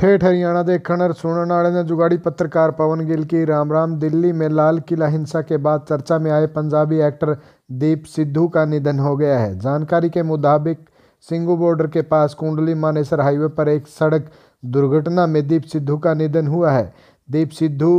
ठेठ हरियाणा देखण और सुनण वाले ने जुगाड़ी पत्रकार पवन गिल की राम राम दिल्ली में लाल किला हिंसा के बाद चर्चा में आए पंजाबी एक्टर दीप सिद्धू का निधन हो गया है जानकारी के मुताबिक सिंगू बॉर्डर के पास कुंडली मानेसर हाईवे पर एक सड़क दुर्घटना में दीप सिद्धू का निधन हुआ है दीप सिद्धू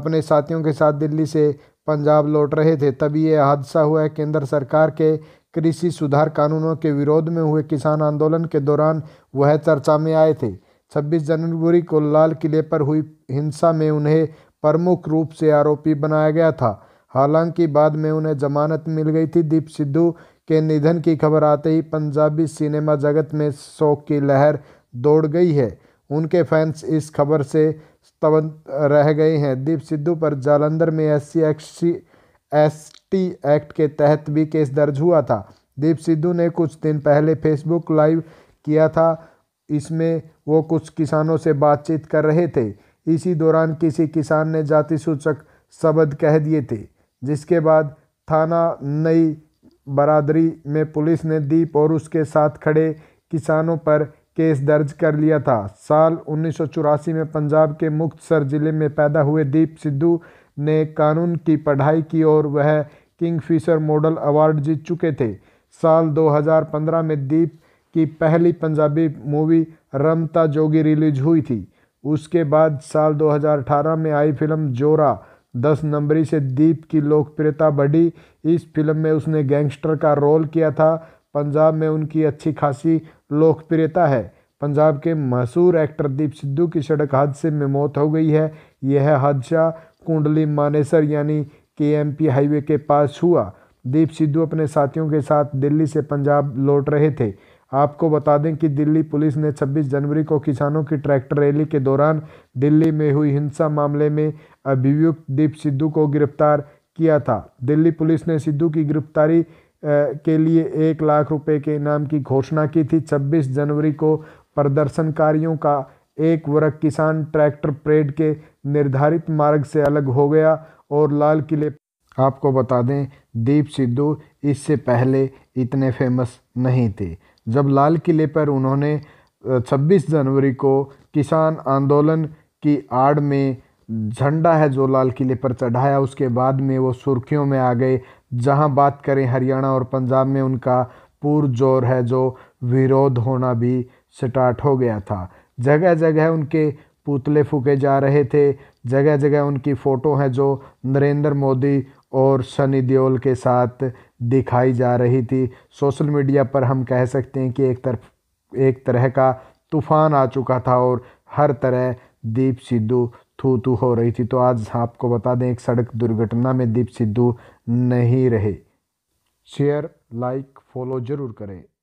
अपने साथियों के साथ दिल्ली से पंजाब लौट रहे थे तभी यह हादसा हुआ है केंद्र सरकार के कृषि सुधार कानूनों के विरोध में हुए किसान आंदोलन के दौरान वह चर्चा में आए थे 26 जनवरी को लाल किले पर हुई हिंसा में उन्हें प्रमुख रूप से आरोपी बनाया गया था हालांकि बाद में उन्हें जमानत मिल गई थी दीप सिद्धू के निधन की खबर आते ही पंजाबी सिनेमा जगत में शोक की लहर दौड़ गई है उनके फैंस इस खबर से स्तवन रह गए हैं दीप सिद्धू पर जालंधर में S C S T act के तहत भी केस दर्ज हुआ था दीप सिद्धू ने कुछ दिन पहले फेसबुक लाइव किया था इसमें वो कुछ किसानों से बातचीत कर रहे थे इसी दौरान किसी किसान ने जाति सूचक शब्द कह दिए थे जिसके बाद थाना नई बरादरी में पुलिस ने दीप और उसके साथ खड़े किसानों पर केस दर्ज कर लिया था साल उन्नीस में पंजाब के मुक्तसर ज़िले में पैदा हुए दीप सिद्धू ने कानून की पढ़ाई की और वह किंगफिशर मॉडल अवार्ड जीत चुके थे साल 2015 में दीप की पहली पंजाबी मूवी रमता जोगी रिलीज हुई थी उसके बाद साल 2018 में आई फिल्म जोरा दस नंबरी से दीप की लोकप्रियता बढ़ी इस फिल्म में उसने गैंगस्टर का रोल किया था पंजाब में उनकी अच्छी खासी लोकप्रियता है पंजाब के मशहूर एक्टर दीप सिद्धू की सड़क हादसे में मौत हो गई है यह हादसा कुंडली मानेसर यानी पी हाईवे के पास हुआ दीप सिद्धू अपने साथियों के साथ दिल्ली से पंजाब लौट रहे थे आपको बता दें कि दिल्ली पुलिस ने 26 जनवरी को किसानों की ट्रैक्टर रैली के दौरान दिल्ली में हुई हिंसा मामले में अभियुक्त दीप सिद्धू को गिरफ्तार किया था दिल्ली पुलिस ने सिद्धू की गिरफ्तारी के लिए एक लाख रुपए के इनाम की घोषणा की थी 26 जनवरी को प्रदर्शनकारियों का एक वर्ग किसान ट्रैक्टर परेड के निर्धारित मार्ग से अलग हो गया और लाल किले आपको बता दें दीप सिद्धू इससे पहले इतने फेमस नहीं थे जब लाल किले पर उन्होंने 26 जनवरी को किसान आंदोलन की आड़ में झंडा है जो लाल किले पर चढ़ाया उसके बाद में वो सुर्खियों में आ गए जहां बात करें हरियाणा और पंजाब में उनका पुरजोर है जो विरोध होना भी स्टार्ट हो गया था जगह जगह उनके पुतले फूके जा रहे थे जगह जगह उनकी फ़ोटो है जो नरेंद्र मोदी और सनी देओल के साथ दिखाई जा रही थी सोशल मीडिया पर हम कह सकते हैं कि एक तरफ एक तरह का तूफान आ चुका था और हर तरह दीप सिद्धू थू थू हो रही थी तो आज आपको बता दें एक सड़क दुर्घटना में दीप सिद्धू नहीं रहे शेयर लाइक फॉलो ज़रूर करें